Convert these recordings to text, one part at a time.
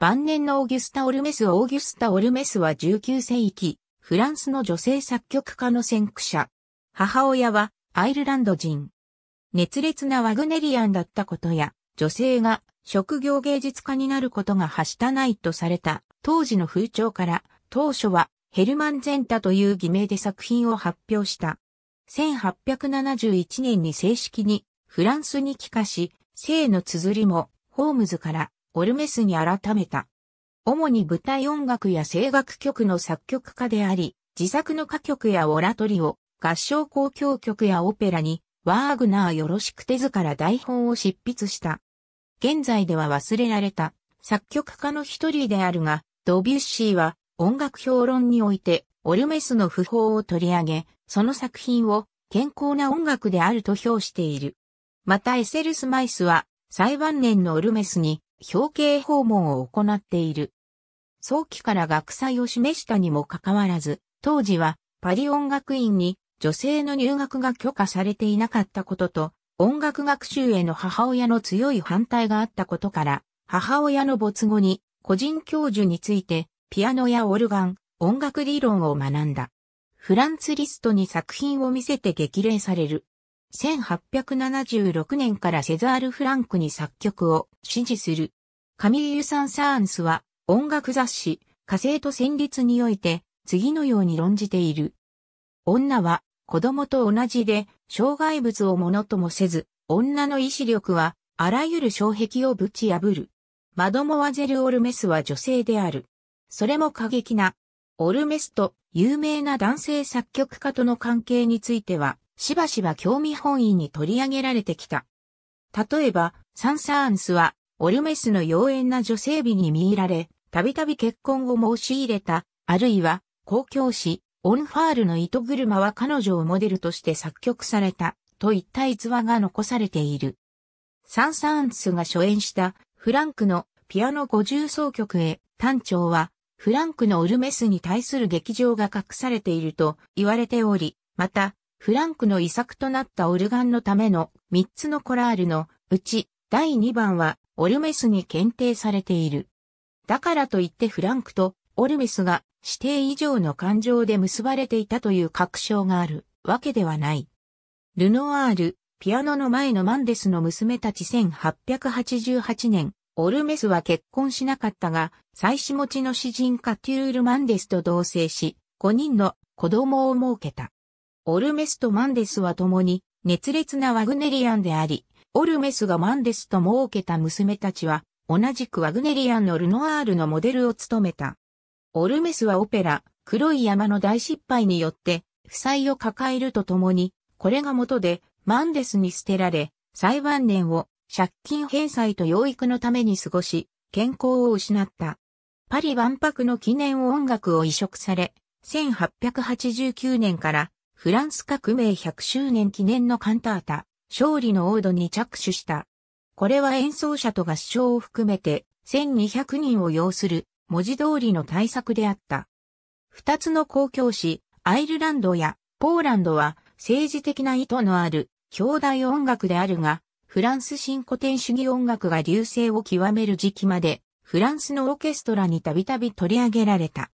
晩年のオギュスタ・オルメス・オーギュスタ・オルメスは19世紀、フランスの女性作曲家の先駆者。母親はアイルランド人。熱烈なワグネリアンだったことや、女性が職業芸術家になることがはしたないとされた当時の風潮から当初はヘルマン・ゼンタという偽名で作品を発表した。1871年に正式にフランスに帰化し、性の綴りもホームズからオルメスに改めた。主に舞台音楽や声楽曲の作曲家であり、自作の歌曲やオラトリオ、合唱交響曲やオペラに、ワーグナーよろしく手図から台本を執筆した。現在では忘れられた作曲家の一人であるが、ドビュッシーは音楽評論においてオルメスの訃報を取り上げ、その作品を健康な音楽であると評している。またエセルス・マイスは最晩年のオルメスに表敬訪問を行っている。早期から学祭を示したにもかかわらず、当時はパリ音楽院に女性の入学が許可されていなかったことと、音楽学習への母親の強い反対があったことから、母親の没後に個人教授についてピアノやオルガン、音楽理論を学んだ。フランツ・リストに作品を見せて激励される。1876年からセザール・フランクに作曲を支持する。カミーユ・サン・サーンスは音楽雑誌火星と旋律において次のように論じている。女は子供と同じで障害物をものともせず、女の意志力はあらゆる障壁をぶち破る。マドモワゼル・オルメスは女性である。それも過激な。オルメスと有名な男性作曲家との関係については、しばしば興味本位に取り上げられてきた。例えば、サンサーンスは、オルメスの妖艶な女性美に見入られ、たびたび結婚を申し入れた、あるいは、公共誌、オンファールの糸車は彼女をモデルとして作曲された、といった逸話が残されている。サン・サーンスが初演したフランクのピアノ五重奏曲へ、単調はフランクのオルメスに対する劇場が隠されていると言われており、またフランクの遺作となったオルガンのための3つのコラールのうち第2番はオルメスに検定されている。だからといってフランクとオルメスが指定以上の感情で結ばれていたという確証があるわけではない。ルノワール、ピアノの前のマンデスの娘たち1888年、オルメスは結婚しなかったが、妻子持ちの詩人カテュール・マンデスと同棲し、5人の子供を設けた。オルメスとマンデスは共に熱烈なワグネリアンであり、オルメスがマンデスと儲けた娘たちは、同じくワグネリアンのルノアールのモデルを務めた。オルメスはオペラ、黒い山の大失敗によって、負債を抱えるとともに、これが元で、マンデスに捨てられ、最晩年を借金返済と養育のために過ごし、健康を失った。パリ万博の記念を音楽を移植され、1889年からフランス革命100周年記念のカンタータ、勝利のオードに着手した。これは演奏者と合唱を含めて1200人を要する文字通りの対策であった。二つの公共誌、アイルランドやポーランドは政治的な意図のある兄弟音楽であるが、フランス新古典主義音楽が流星を極める時期まで、フランスのオーケストラにたびたび取り上げられた。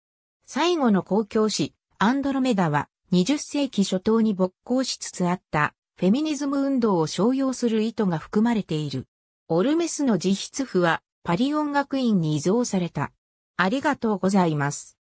最後の公共誌、アンドロメダは、20世紀初頭に勃興しつつあったフェミニズム運動を商用する意図が含まれている。オルメスの実質譜はパリ音楽院に移存された。ありがとうございます。